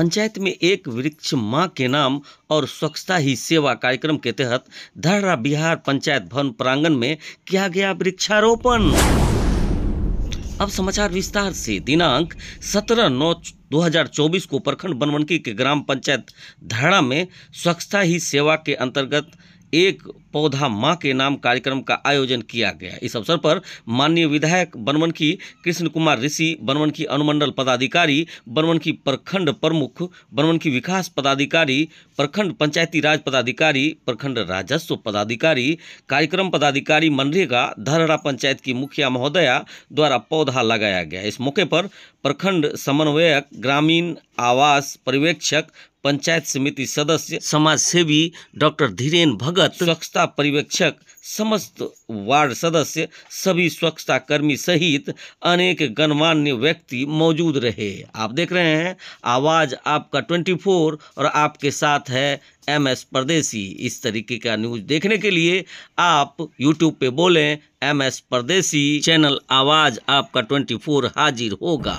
पंचायत में एक वृक्ष माँ के नाम और स्वच्छता ही सेवा कार्यक्रम के तहत धर्रा बिहार पंचायत भवन प्रांगण में किया गया वृक्षारोपण अब समाचार विस्तार से दिनांक 17 नौ 2024 को प्रखंड बनवनकी के ग्राम पंचायत धड़ा में स्वच्छता ही सेवा के अंतर्गत एक पौधा माँ के नाम कार्यक्रम का आयोजन किया गया इस अवसर पर माननीय विधायक बनवन की कृष्ण कुमार ऋषि बनवन की अनुमंडल पदाधिकारी बनवन की प्रखंड प्रमुख बनवन की विकास पदाधिकारी प्रखंड पंचायती राज पदाधिकारी प्रखंड राजस्व पदाधिकारी कार्यक्रम पदाधिकारी मनरेगा धरहरा पंचायत की मुखिया महोदया द्वारा पौधा लगाया गया इस मौके पर प्रखंड समन्वयक ग्रामीण आवास पर्यवेक्षक पंचायत समिति सदस्य समाज सेवी डॉक्टर धीरेन भगत स्वच्छता पर्यवेक्षक समस्त वार्ड सदस्य सभी स्वच्छता कर्मी सहित अनेक गणमान्य व्यक्ति मौजूद रहे आप देख रहे हैं आवाज़ आपका 24 और आपके साथ है एम एस परदेसी इस तरीके का न्यूज देखने के लिए आप यूट्यूब पे बोले एम एस परदेसी चैनल आवाज़ आपका 24 हाजिर होगा